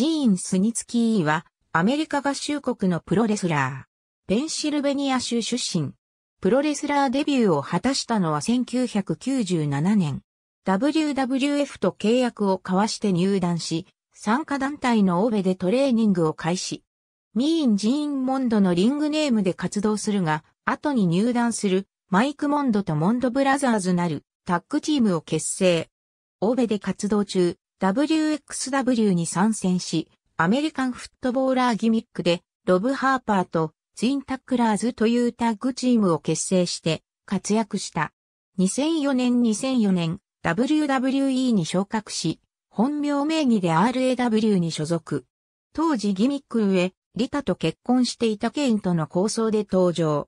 ジーン・スニツキーは、アメリカ合衆国のプロレスラー。ペンシルベニア州出身。プロレスラーデビューを果たしたのは1997年。WWF と契約を交わして入団し、参加団体のオーベでトレーニングを開始。ミーン・ジーン・モンドのリングネームで活動するが、後に入団するマイク・モンドとモンドブラザーズなるタッグチームを結成。欧ベで活動中、WXW に参戦し、アメリカンフットボーラーギミックで、ロブ・ハーパーとツインタックラーズというタッグチームを結成して活躍した。2004年2004年、WWE に昇格し、本名名義で RAW に所属。当時ギミック上、リタと結婚していたケインとの構想で登場。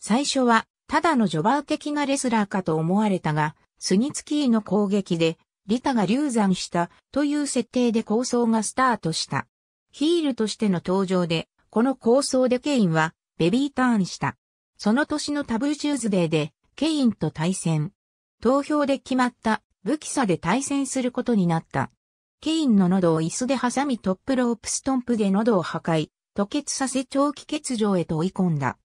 最初は、ただのジョバー的なレスラーかと思われたが、スニツキーの攻撃でリタが流産したという設定で構想がスタートした。ヒールとしての登場で、この構想でケインはベビーターンした。その年のタブーチューズデーでケインと対戦。投票で決まった武器差で対戦することになった。ケインの喉を椅子で挟みトップロープストンプで喉を破壊、吐血させ長期欠場へと追い込んだ。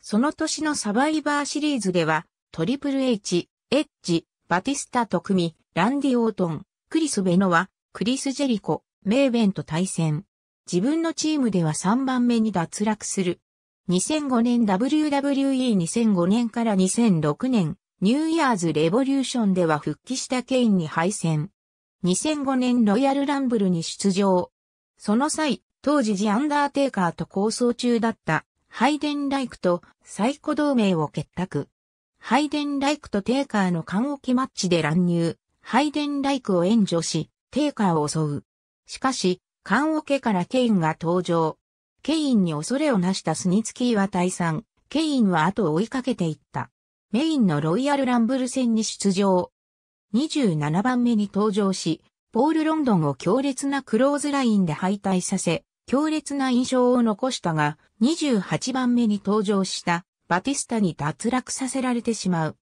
その年のサバイバーシリーズでは、トリプル H、エッジ、バティスタと組、み、ランディ・オートン、クリス・ベノは、クリス・ジェリコ、メーベンと対戦。自分のチームでは3番目に脱落する。2005年 WWE2005 年から2006年、ニューイヤーズ・レボリューションでは復帰したケインに敗戦。2005年ロイヤル・ランブルに出場。その際、当時ジ・アンダーテイカーと構想中だったハイデン・ライクとサイコ同盟を結託。ハイデンライクとテーカーの缶置きマッチで乱入、ハイデンライクを援助し、テーカーを襲う。しかし、缶桶からケインが登場。ケインに恐れをなしたスニツキーは退散。ケインは後を追いかけていった。メインのロイヤルランブル戦に出場。27番目に登場し、ポール・ロンドンを強烈なクローズラインで敗退させ、強烈な印象を残したが、28番目に登場したバティスタに脱落させられてしまう。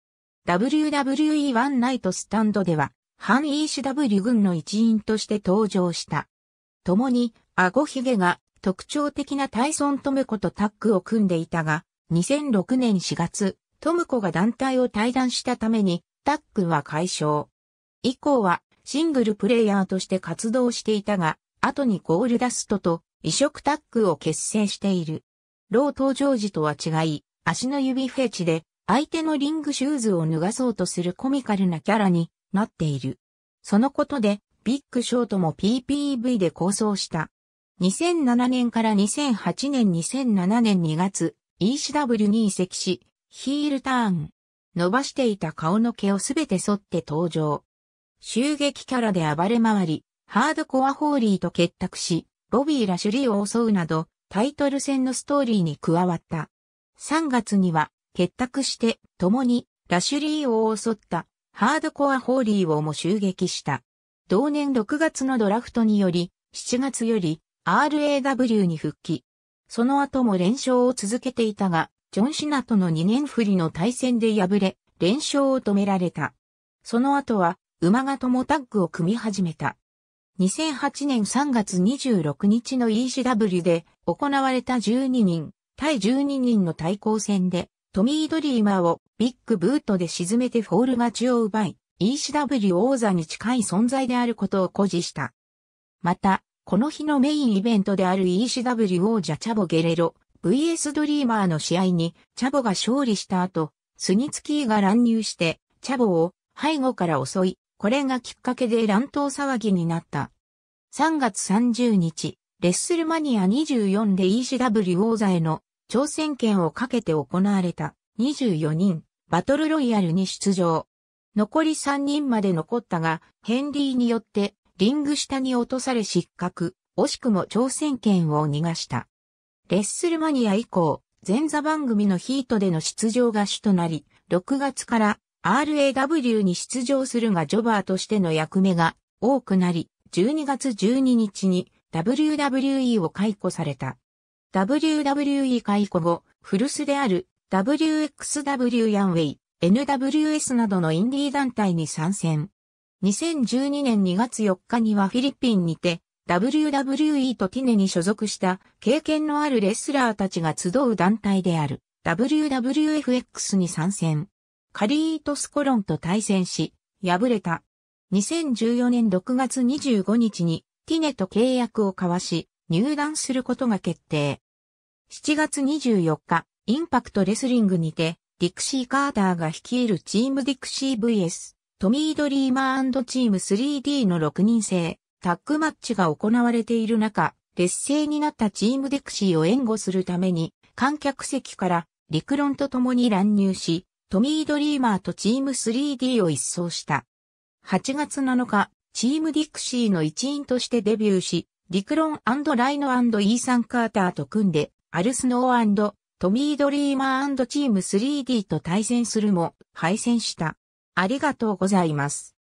WWE ワンナイトスタンドでは、反 ECW 軍の一員として登場した。共に、顎ひげが特徴的なタイソン・トムコとタッグを組んでいたが、2006年4月、トムコが団体を退団したために、タッグは解消。以降は、シングルプレイヤーとして活動していたが、後にゴールダストと異色タッグを結成している。ロー登場時とは違い、足の指フェチで、相手のリングシューズを脱がそうとするコミカルなキャラになっている。そのことで、ビッグショートも PPV で構想した。2007年から2008年2007年2月、ECW に移籍し、ヒールターン。伸ばしていた顔の毛をすべて剃って登場。襲撃キャラで暴れ回り、ハードコアホーリーと結託し、ボビー・ラシュリーを襲うなど、タイトル戦のストーリーに加わった。3月には結託して共にラシュリーを襲ったハードコアホーリーをも襲撃した。同年6月のドラフトにより、7月より RAW に復帰。その後も連勝を続けていたが、ジョン・シナとの2年振りの対戦で敗れ、連勝を止められた。その後は、馬がともタッグを組み始めた。2008年3月26日の ECW で行われた12人対12人の対抗戦で、トミー・ドリーマーをビッグブートで沈めてフォール勝ちを奪い、ECW 王座に近い存在であることを誇示した。また、この日のメインイベントである ECW 王者チャボ・ゲレロ、VS ドリーマーの試合にチャボが勝利した後、スニツキーが乱入して、チャボを背後から襲い、これがきっかけで乱闘騒ぎになった。3月30日、レッスルマニア24で ECW 王座への挑戦権をかけて行われた24人バトルロイヤルに出場。残り3人まで残ったが、ヘンリーによってリング下に落とされ失格、惜しくも挑戦権を逃がした。レッスルマニア以降、前座番組のヒートでの出場が主となり、6月から RAW に出場するがジョバーとしての役目が多くなり、12月12日に WWE を解雇された。WWE 解雇後、古巣である WXW ヤンウェイ、NWS などのインディー団体に参戦。2012年2月4日にはフィリピンにて WWE とティネに所属した経験のあるレスラーたちが集う団体である WWFX に参戦。カリートスコロンと対戦し、敗れた。2014年6月25日にティネと契約を交わし、入団することが決定。7月24日、インパクトレスリングにて、ディクシー・カーターが率いるチームディクシー VS、トミー・ドリーマーチーム 3D の6人制、タッグマッチが行われている中、劣勢になったチームディクシーを援護するために、観客席から陸論と共に乱入し、トミー・ドリーマーとチーム 3D を一掃した。8月7日、チームディクシーの一員としてデビューし、リクロンライノイーサン・カーターと組んで、アルスノートミー・ドリーマーチーム 3D と対戦するも敗戦した。ありがとうございます。